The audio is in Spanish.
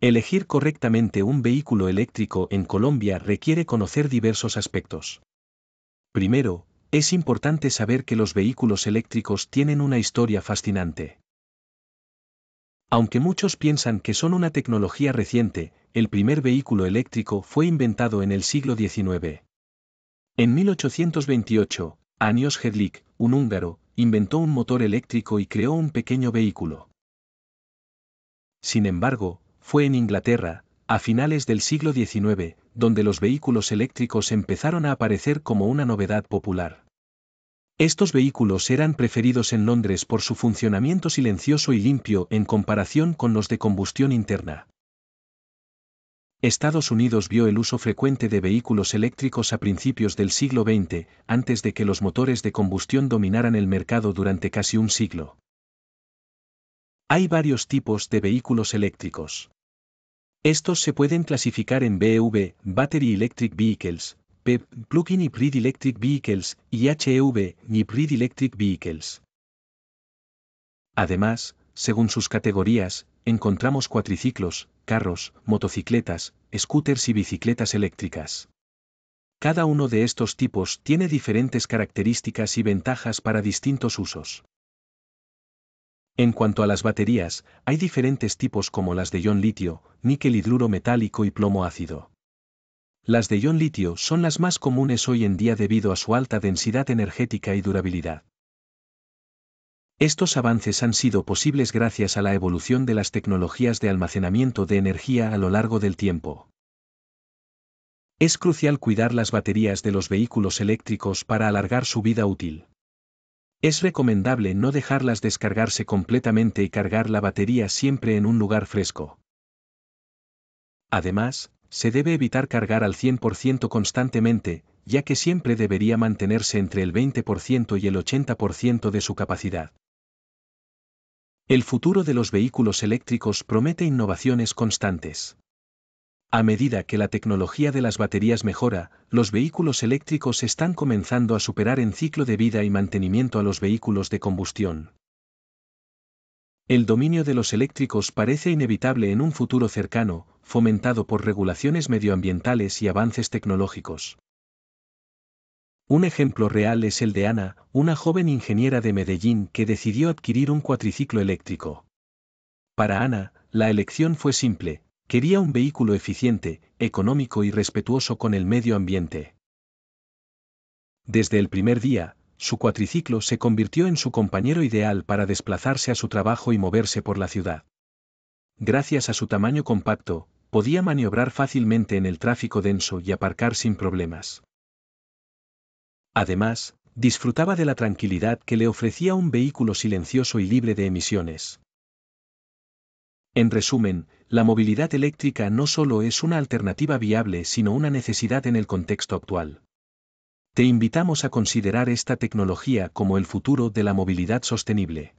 Elegir correctamente un vehículo eléctrico en Colombia requiere conocer diversos aspectos. Primero, es importante saber que los vehículos eléctricos tienen una historia fascinante. Aunque muchos piensan que son una tecnología reciente, el primer vehículo eléctrico fue inventado en el siglo XIX. En 1828, Anios Hedlik, un húngaro, inventó un motor eléctrico y creó un pequeño vehículo. Sin embargo, fue en Inglaterra, a finales del siglo XIX, donde los vehículos eléctricos empezaron a aparecer como una novedad popular. Estos vehículos eran preferidos en Londres por su funcionamiento silencioso y limpio en comparación con los de combustión interna. Estados Unidos vio el uso frecuente de vehículos eléctricos a principios del siglo XX, antes de que los motores de combustión dominaran el mercado durante casi un siglo. Hay varios tipos de vehículos eléctricos. Estos se pueden clasificar en BEV, Battery Electric Vehicles, PEP, Plug-in Hybrid Electric Vehicles, y HEV, Hybrid Electric Vehicles. Además, según sus categorías, encontramos cuatriciclos, carros, motocicletas, scooters y bicicletas eléctricas. Cada uno de estos tipos tiene diferentes características y ventajas para distintos usos. En cuanto a las baterías, hay diferentes tipos como las de ion litio, níquel hidruro metálico y plomo ácido. Las de ion litio son las más comunes hoy en día debido a su alta densidad energética y durabilidad. Estos avances han sido posibles gracias a la evolución de las tecnologías de almacenamiento de energía a lo largo del tiempo. Es crucial cuidar las baterías de los vehículos eléctricos para alargar su vida útil. Es recomendable no dejarlas descargarse completamente y cargar la batería siempre en un lugar fresco. Además, se debe evitar cargar al 100% constantemente, ya que siempre debería mantenerse entre el 20% y el 80% de su capacidad. El futuro de los vehículos eléctricos promete innovaciones constantes. A medida que la tecnología de las baterías mejora, los vehículos eléctricos están comenzando a superar en ciclo de vida y mantenimiento a los vehículos de combustión. El dominio de los eléctricos parece inevitable en un futuro cercano, fomentado por regulaciones medioambientales y avances tecnológicos. Un ejemplo real es el de Ana, una joven ingeniera de Medellín que decidió adquirir un cuatriciclo eléctrico. Para Ana, la elección fue simple, quería un vehículo eficiente, económico y respetuoso con el medio ambiente. Desde el primer día, su cuatriciclo se convirtió en su compañero ideal para desplazarse a su trabajo y moverse por la ciudad. Gracias a su tamaño compacto, podía maniobrar fácilmente en el tráfico denso y aparcar sin problemas. Además, disfrutaba de la tranquilidad que le ofrecía un vehículo silencioso y libre de emisiones. En resumen, la movilidad eléctrica no solo es una alternativa viable, sino una necesidad en el contexto actual. Te invitamos a considerar esta tecnología como el futuro de la movilidad sostenible.